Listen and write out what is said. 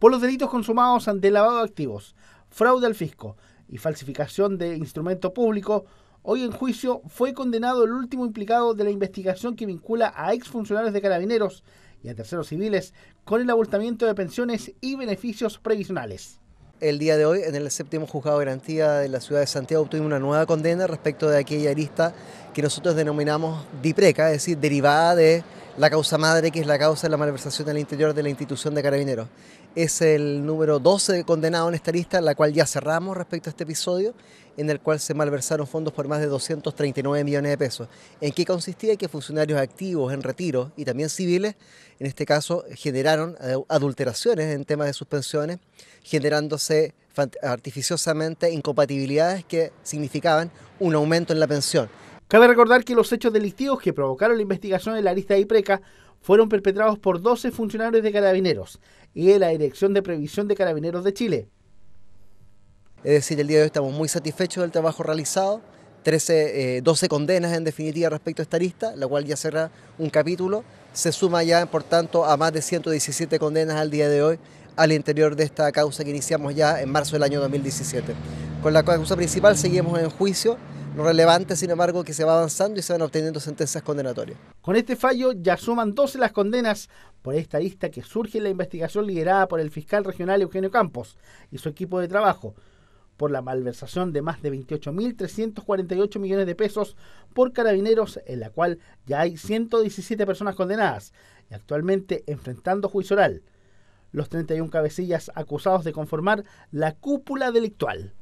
por los delitos consumados ante lavado de activos, fraude al fisco y falsificación de instrumento público, hoy en juicio fue condenado el último implicado de la investigación que vincula a exfuncionarios de carabineros y a terceros civiles con el abultamiento de pensiones y beneficios previsionales. El día de hoy, en el séptimo juzgado de garantía de la ciudad de Santiago, obtuvimos una nueva condena respecto de aquella arista que nosotros denominamos DIPRECA, es decir, derivada de la causa madre, que es la causa de la malversación al interior de la institución de carabineros. Es el número 12 condenado en esta lista, la cual ya cerramos respecto a este episodio, en el cual se malversaron fondos por más de 239 millones de pesos. ¿En qué consistía? Que funcionarios activos en retiro y también civiles, en este caso, generaron eh, adulteraciones en temas de suspensiones, generándose artificiosamente incompatibilidades que significaban un aumento en la pensión. Cabe recordar que los hechos delictivos que provocaron la investigación de la lista de IPRECA fueron perpetrados por 12 funcionarios de carabineros y de la Dirección de Previsión de Carabineros de Chile. Es decir, el día de hoy estamos muy satisfechos del trabajo realizado. 13, 12 eh, condenas en definitiva respecto a esta lista, la cual ya cerra un capítulo. Se suma ya, por tanto, a más de 117 condenas al día de hoy al interior de esta causa que iniciamos ya en marzo del año 2017. Con la causa principal seguimos en juicio no relevante, sin embargo, que se va avanzando y se van obteniendo sentencias condenatorias. Con este fallo ya suman 12 las condenas por esta lista que surge en la investigación liderada por el fiscal regional Eugenio Campos y su equipo de trabajo por la malversación de más de 28.348 millones de pesos por carabineros, en la cual ya hay 117 personas condenadas y actualmente enfrentando juicio oral. Los 31 cabecillas acusados de conformar la cúpula delictual.